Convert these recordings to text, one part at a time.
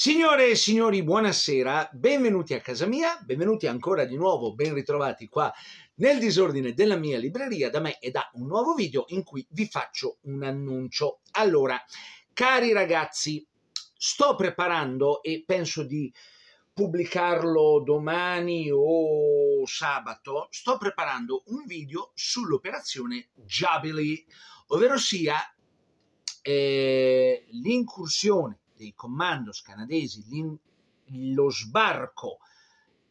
Signore e signori, buonasera, benvenuti a casa mia, benvenuti ancora di nuovo, ben ritrovati qua nel disordine della mia libreria da me e da un nuovo video in cui vi faccio un annuncio. Allora, cari ragazzi, sto preparando e penso di pubblicarlo domani o sabato, sto preparando un video sull'operazione Jubilee, ovvero sia eh, l'incursione dei commandos canadesi lo sbarco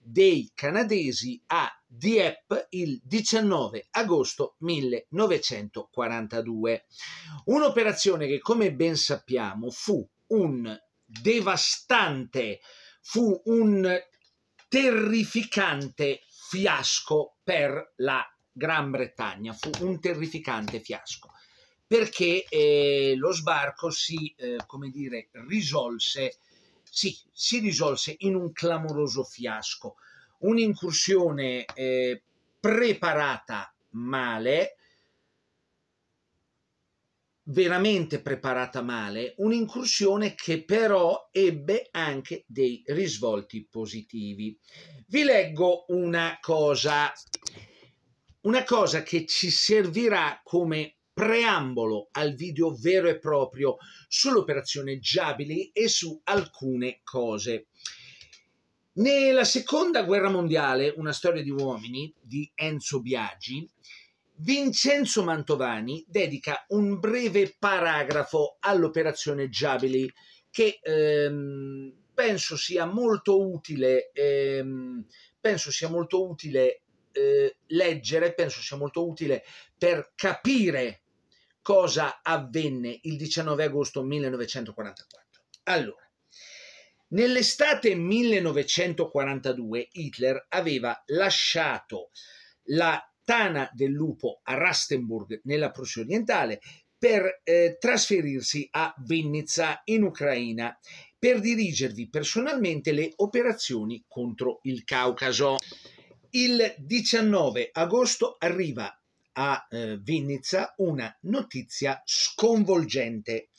dei canadesi a Dieppe il 19 agosto 1942. Un'operazione che, come ben sappiamo, fu un devastante, fu un terrificante fiasco per la Gran Bretagna, fu un terrificante fiasco perché eh, lo sbarco si, eh, come dire, risolse, sì, si risolse in un clamoroso fiasco. Un'incursione eh, preparata male, veramente preparata male, un'incursione che però ebbe anche dei risvolti positivi. Vi leggo una cosa, una cosa che ci servirà come preambolo al video vero e proprio sull'operazione Giabili e su alcune cose. Nella seconda guerra mondiale, una storia di uomini di Enzo Biagi, Vincenzo Mantovani dedica un breve paragrafo all'operazione Giabili che ehm, penso sia molto utile, ehm, penso sia molto utile eh, leggere, penso sia molto utile per capire cosa avvenne il 19 agosto 1944. Allora, Nell'estate 1942 Hitler aveva lasciato la tana del lupo a Rastenburg nella Prussia orientale per eh, trasferirsi a Vinnytsia in Ucraina per dirigervi personalmente le operazioni contro il Caucaso. Il 19 agosto arriva a eh, Vinnica una notizia sconvolgente.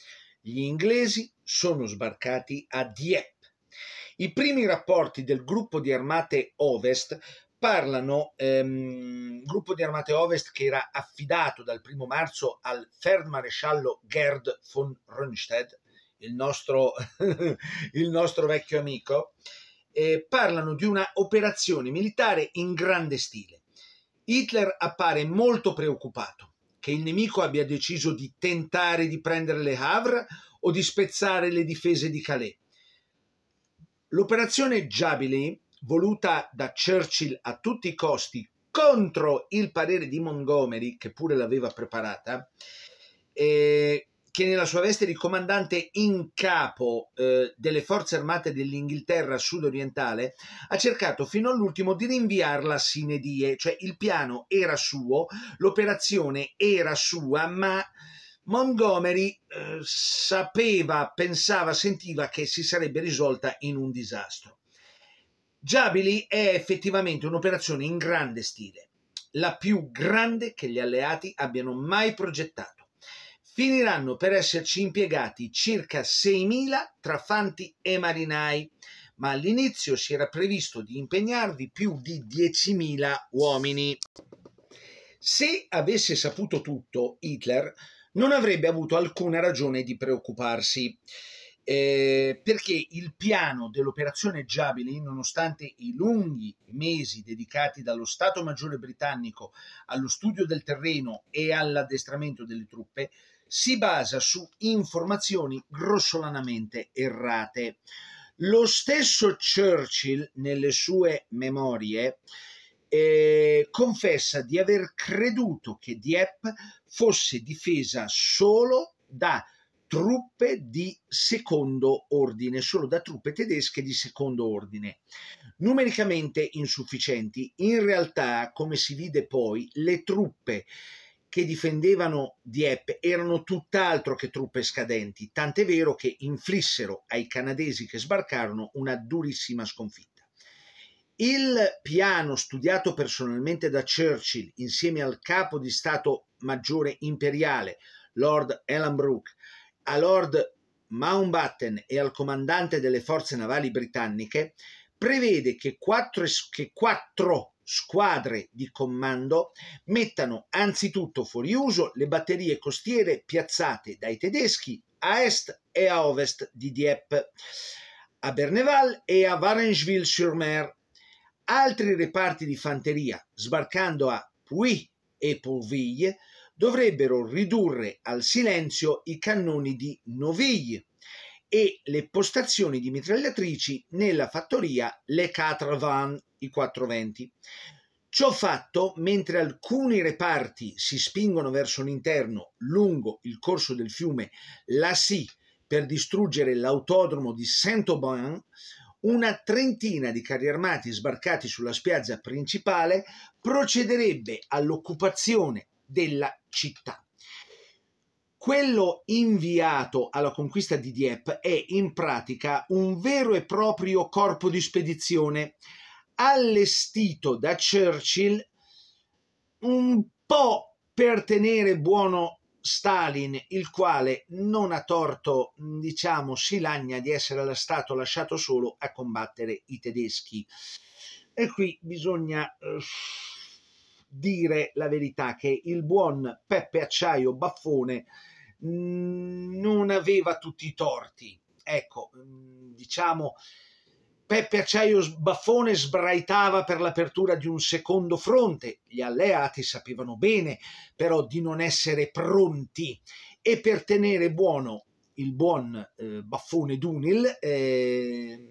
Gli inglesi sono sbarcati a Dieppe. I primi rapporti del gruppo di armate Ovest parlano ehm, gruppo di armate Ovest che era affidato dal primo marzo al Feldmaresciallo Gerd von Rönnstedt, il nostro, il nostro vecchio amico, eh, parlano di una operazione militare in grande stile. Hitler appare molto preoccupato che il nemico abbia deciso di tentare di prendere Le Havre o di spezzare le difese di Calais. L'operazione Jabili, voluta da Churchill a tutti i costi contro il parere di Montgomery, che pure l'aveva preparata, eh, che nella sua veste di comandante in capo eh, delle forze armate dell'Inghilterra sudorientale, ha cercato fino all'ultimo di rinviarla a sine die, cioè il piano era suo, l'operazione era sua, ma Montgomery eh, sapeva, pensava, sentiva che si sarebbe risolta in un disastro. Jabili è effettivamente un'operazione in grande stile, la più grande che gli alleati abbiano mai progettato finiranno per esserci impiegati circa 6.000 tra fanti e marinai, ma all'inizio si era previsto di impegnarvi più di 10.000 uomini. Se avesse saputo tutto, Hitler non avrebbe avuto alcuna ragione di preoccuparsi. Eh, perché il piano dell'operazione Jabili, nonostante i lunghi mesi dedicati dallo Stato Maggiore britannico allo studio del terreno e all'addestramento delle truppe, si basa su informazioni grossolanamente errate. Lo stesso Churchill, nelle sue memorie, eh, confessa di aver creduto che Dieppe fosse difesa solo da truppe di secondo ordine, solo da truppe tedesche di secondo ordine, numericamente insufficienti. In realtà, come si vide poi, le truppe che difendevano Dieppe erano tutt'altro che truppe scadenti, tant'è vero che inflissero ai canadesi che sbarcarono una durissima sconfitta. Il piano studiato personalmente da Churchill insieme al capo di Stato Maggiore Imperiale, Lord Ellenbrook, a Lord Mountbatten e al comandante delle forze navali britanniche, prevede che quattro, che quattro squadre di comando mettano anzitutto fuori uso le batterie costiere piazzate dai tedeschi a est e a ovest di Dieppe, a Berneval e a Varengeville-sur-Mer. Altri reparti di fanteria, sbarcando a Puy e Pourville, dovrebbero ridurre al silenzio i cannoni di Noville e le postazioni di mitragliatrici nella fattoria Le Quatre Vannes i 420. Ciò fatto, mentre alcuni reparti si spingono verso l'interno lungo il corso del fiume La Si per distruggere l'autodromo di Saint-Aubin, una trentina di carri armati sbarcati sulla spiaggia principale procederebbe all'occupazione della città. Quello inviato alla conquista di Dieppe è in pratica un vero e proprio corpo di spedizione allestito da Churchill un po' per tenere buono Stalin, il quale non ha torto, diciamo, si lagna di essere stato lasciato solo a combattere i tedeschi. E qui bisogna eh, dire la verità che il buon Peppe Acciaio Baffone mm, non aveva tutti i torti. Ecco, mh, mm, diciamo, Peppe Acciaio Baffone sbraitava per l'apertura di un secondo fronte. Gli alleati sapevano bene però di non essere pronti e per tenere buono il buon eh, Baffone Dunil eh,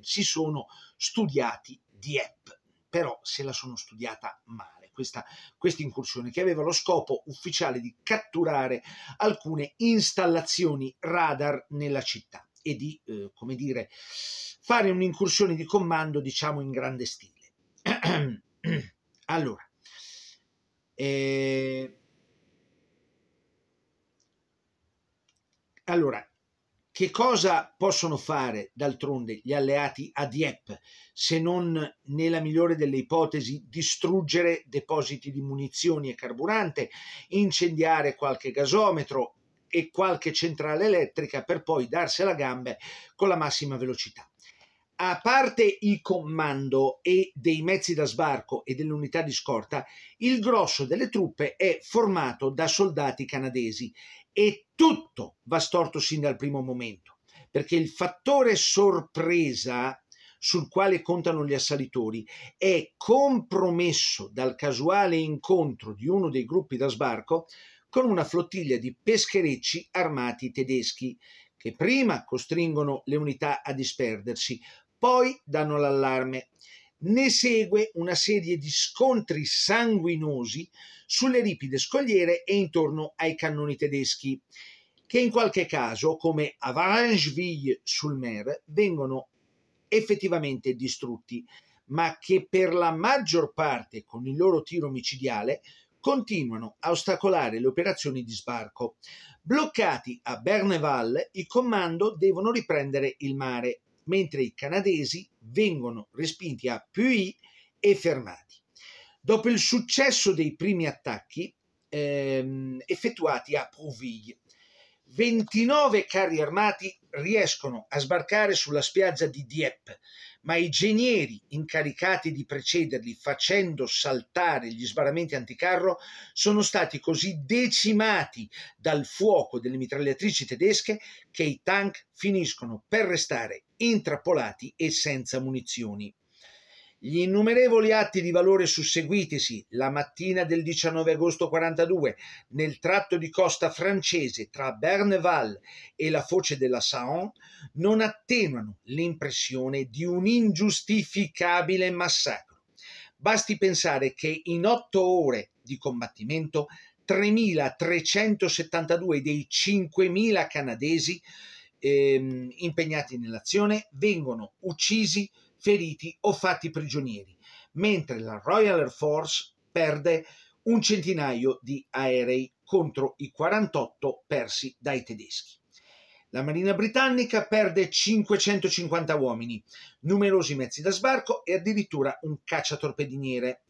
si sono studiati Dieppe, però se la sono studiata male. Questa, questa, incursione che aveva lo scopo ufficiale di catturare alcune installazioni radar nella città e di, eh, come dire, fare un'incursione di comando, diciamo, in grande stile. allora, eh, allora, che cosa possono fare d'altronde gli alleati a Dieppe se non, nella migliore delle ipotesi, distruggere depositi di munizioni e carburante, incendiare qualche gasometro, e qualche centrale elettrica per poi darsi alla gambe con la massima velocità. A parte il comando e dei mezzi da sbarco e delle unità di scorta, il grosso delle truppe è formato da soldati canadesi e tutto va storto sin dal primo momento, perché il fattore sorpresa sul quale contano gli assalitori è compromesso dal casuale incontro di uno dei gruppi da sbarco con una flottiglia di pescherecci armati tedeschi, che prima costringono le unità a disperdersi, poi danno l'allarme. Ne segue una serie di scontri sanguinosi sulle ripide scogliere e intorno ai cannoni tedeschi, che in qualche caso, come a Varangeville-sur-Mer, vengono effettivamente distrutti, ma che per la maggior parte con il loro tiro micidiale continuano a ostacolare le operazioni di sbarco. Bloccati a Berneval, i comando devono riprendere il mare, mentre i canadesi vengono respinti a Puy e fermati. Dopo il successo dei primi attacchi ehm, effettuati a Prouville, 29 carri armati riescono a sbarcare sulla spiaggia di Dieppe, ma i genieri incaricati di precederli facendo saltare gli sbarramenti anticarro sono stati così decimati dal fuoco delle mitragliatrici tedesche che i tank finiscono per restare intrappolati e senza munizioni. Gli innumerevoli atti di valore susseguitisi la mattina del 19 agosto 42 nel tratto di costa francese tra Berneval e la foce della Saon non attenuano l'impressione di un ingiustificabile massacro. Basti pensare che in otto ore di combattimento 3.372 dei 5.000 canadesi ehm, impegnati nell'azione vengono uccisi feriti o fatti prigionieri, mentre la Royal Air Force perde un centinaio di aerei contro i 48 persi dai tedeschi. La Marina britannica perde 550 uomini, numerosi mezzi da sbarco e addirittura un cacciatorpediniere.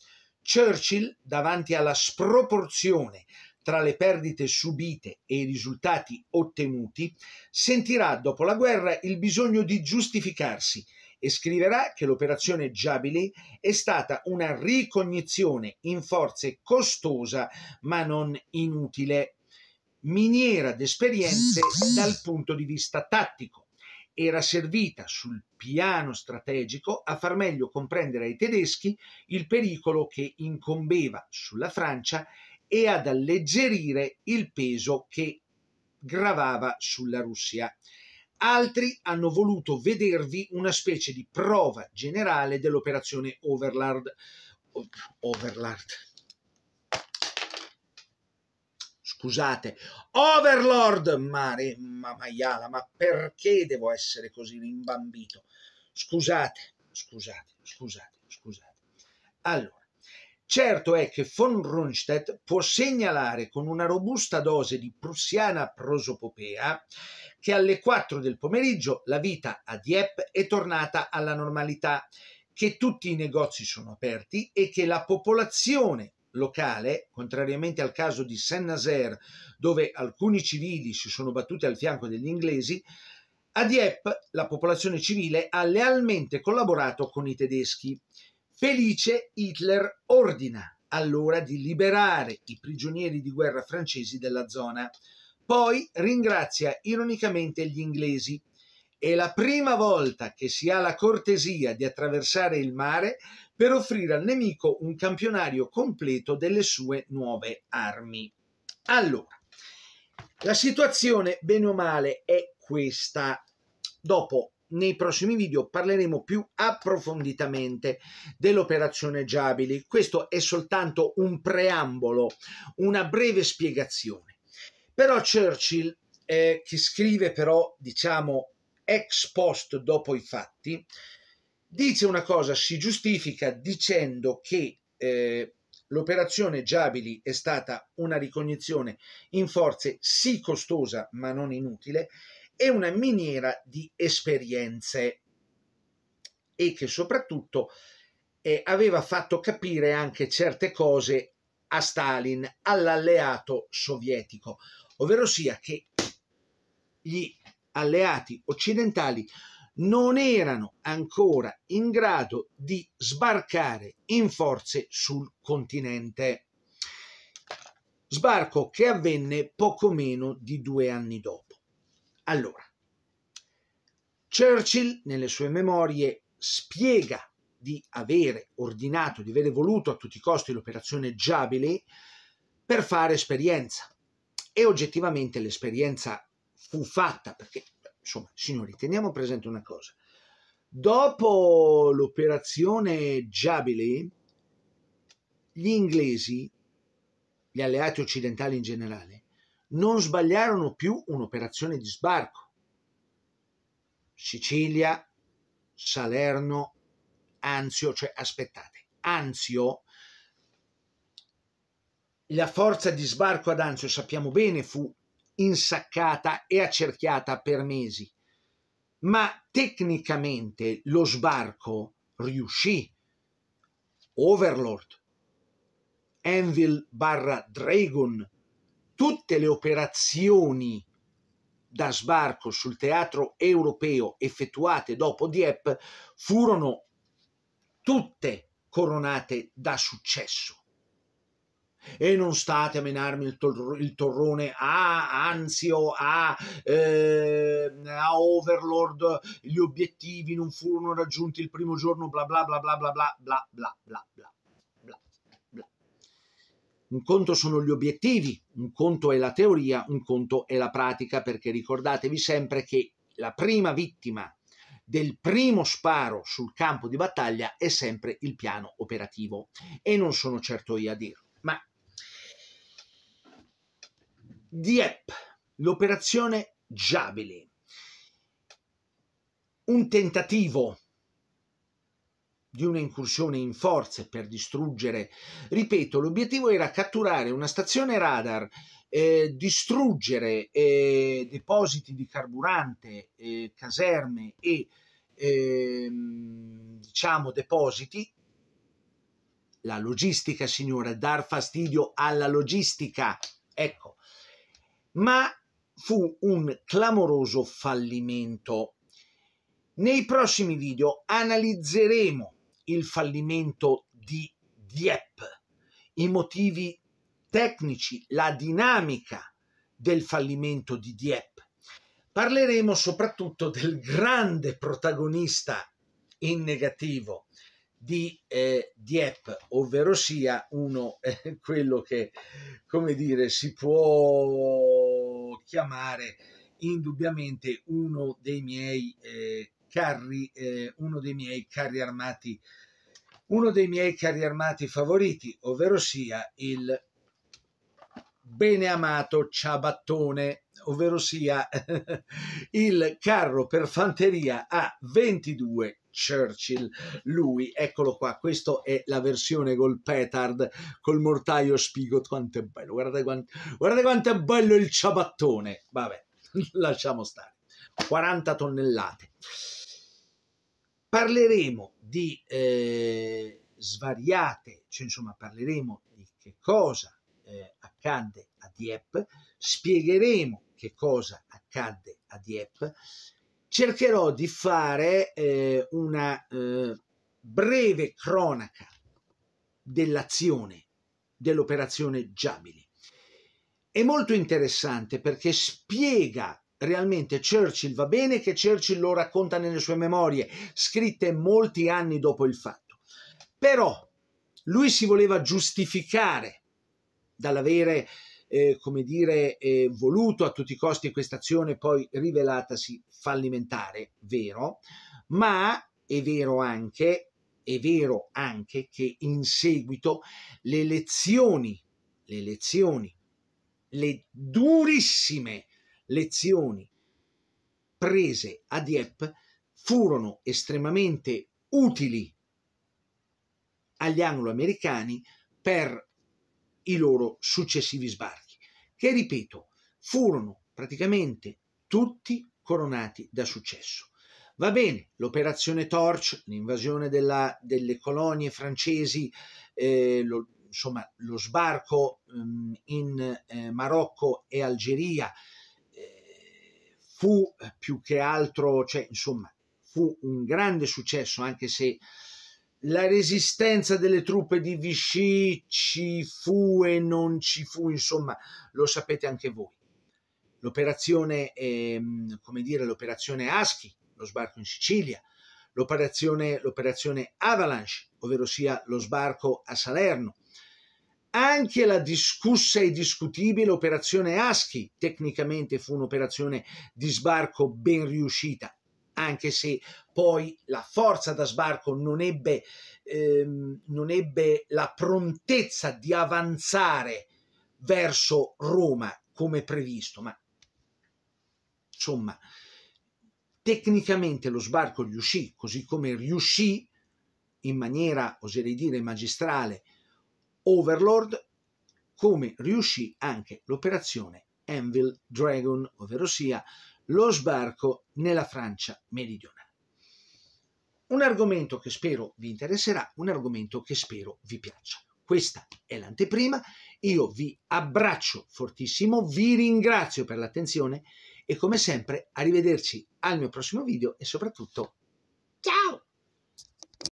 Churchill, davanti alla sproporzione tra le perdite subite e i risultati ottenuti, sentirà dopo la guerra il bisogno di giustificarsi e scriverà che l'operazione Jabili è stata una ricognizione in forze costosa ma non inutile, miniera d'esperienze dal punto di vista tattico. Era servita sul piano strategico a far meglio comprendere ai tedeschi il pericolo che incombeva sulla Francia e ad alleggerire il peso che gravava sulla Russia. Altri hanno voluto vedervi una specie di prova generale dell'operazione Overlord. Overlord. Scusate, Overlord, mare, ma maiala, ma perché devo essere così rimbambito? Scusate, scusate, scusate, scusate. Allora, Certo è che von Rundstedt può segnalare con una robusta dose di prussiana prosopopea che alle 4 del pomeriggio la vita a Dieppe è tornata alla normalità, che tutti i negozi sono aperti e che la popolazione locale, contrariamente al caso di Saint-Nazaire, dove alcuni civili si sono battuti al fianco degli inglesi, a Dieppe la popolazione civile ha lealmente collaborato con i tedeschi. Felice Hitler ordina allora di liberare i prigionieri di guerra francesi della zona. Poi ringrazia ironicamente gli inglesi. È la prima volta che si ha la cortesia di attraversare il mare per offrire al nemico un campionario completo delle sue nuove armi. Allora, la situazione, bene o male, è questa. Dopo, nei prossimi video, parleremo più approfonditamente dell'operazione Giabili. Questo è soltanto un preambolo, una breve spiegazione. Però Churchill, eh, che scrive però, diciamo, ex post dopo i fatti, dice una cosa, si giustifica dicendo che eh, l'operazione Giabili è stata una ricognizione in forze sì costosa ma non inutile e una miniera di esperienze e che soprattutto eh, aveva fatto capire anche certe cose a Stalin, all'alleato sovietico ovvero sia che gli alleati occidentali non erano ancora in grado di sbarcare in forze sul continente. Sbarco che avvenne poco meno di due anni dopo. Allora, Churchill nelle sue memorie spiega di avere ordinato, di avere voluto a tutti i costi l'operazione Jubilee per fare esperienza, e oggettivamente l'esperienza fu fatta perché, insomma, signori, teniamo presente una cosa. Dopo l'operazione Jabili, gli inglesi, gli alleati occidentali in generale, non sbagliarono più un'operazione di sbarco. Sicilia, Salerno, Anzio, cioè aspettate, Anzio la forza di sbarco ad Anzio, sappiamo bene, fu insaccata e accerchiata per mesi, ma tecnicamente lo sbarco riuscì. Overlord, Anvil barra Dragon, tutte le operazioni da sbarco sul teatro europeo effettuate dopo Dieppe furono tutte coronate da successo e non state a menarmi il, tor- il torrone a Anzio, a, eh, a Overlord, gli obiettivi non furono raggiunti il primo giorno, bla bla bla bla bla bla bla bla bla bla bla bla. Un conto sono gli obiettivi, un conto è la teoria, un conto è la pratica, perché ricordatevi sempre che la prima vittima del primo sparo sul campo di battaglia è sempre il piano operativo e non sono certo io a dirlo. Dieppe, l'operazione Giabili, un tentativo di una incursione in forze per distruggere. Ripeto, l'obiettivo era catturare una stazione radar, eh, distruggere eh, depositi di carburante, eh, caserme e ehm, diciamo depositi. La logistica, signore, dar fastidio alla logistica. Ecco, ma fu un clamoroso fallimento. Nei prossimi video analizzeremo il fallimento di Dieppe, i motivi tecnici, la dinamica del fallimento di Dieppe. Parleremo soprattutto del grande protagonista in negativo di eh, Dieppe, ovvero sia uno eh, quello che, come dire, si può chiamare indubbiamente uno dei miei eh, carri, eh, uno dei miei carri armati, uno dei miei carri armati favoriti, ovvero sia il bene amato ciabattone, ovvero sia il carro per fanteria a 22 Churchill, lui, eccolo qua, questa è la versione col petard, col mortaio spigot, quanto è bello, guardate quanto, guardate quanto è bello il ciabattone, vabbè, lasciamo stare, 40 tonnellate. Parleremo di eh, svariate, cioè insomma parleremo di che cosa eh, accadde a Dieppe, spiegheremo che cosa accadde a Dieppe, cercherò di fare eh, una eh, breve cronaca dell'azione dell'operazione Giabili. È molto interessante perché spiega realmente Churchill, va bene che Churchill lo racconta nelle sue memorie, scritte molti anni dopo il fatto, però lui si voleva giustificare dall'avere eh, come dire, eh, voluto a tutti i costi e questa azione poi rivelatasi fallimentare, vero, ma è vero anche, è vero anche che in seguito le lezioni, le lezioni, le durissime lezioni prese a Dieppe furono estremamente utili agli angloamericani per i loro successivi sbarchi che ripeto, furono praticamente tutti coronati da successo. Va bene, l'operazione Torch, l'invasione della, delle colonie francesi, eh, lo, insomma, lo sbarco um, in eh, Marocco e Algeria eh, fu più che altro, cioè, insomma, fu un grande successo, anche se la resistenza delle truppe di Vichy ci fu e non ci fu, insomma, lo sapete anche voi. L'operazione, ehm, come dire, l'operazione Aschi, lo sbarco in Sicilia, l'operazione, l'operazione Avalanche, ovvero sia lo sbarco a Salerno, anche la discussa e discutibile operazione Aschi, tecnicamente fu un'operazione di sbarco ben riuscita, anche se poi la forza da sbarco non ebbe, ehm, non ebbe la prontezza di avanzare verso Roma come previsto, ma insomma, tecnicamente lo sbarco riuscì, così come riuscì in maniera, oserei dire, magistrale Overlord, come riuscì anche l'operazione Anvil Dragon, ovvero sia lo sbarco nella Francia meridionale. Un argomento che spero vi interesserà, un argomento che spero vi piaccia. Questa è l'anteprima, io vi abbraccio fortissimo, vi ringrazio per l'attenzione e come sempre arrivederci al mio prossimo video e soprattutto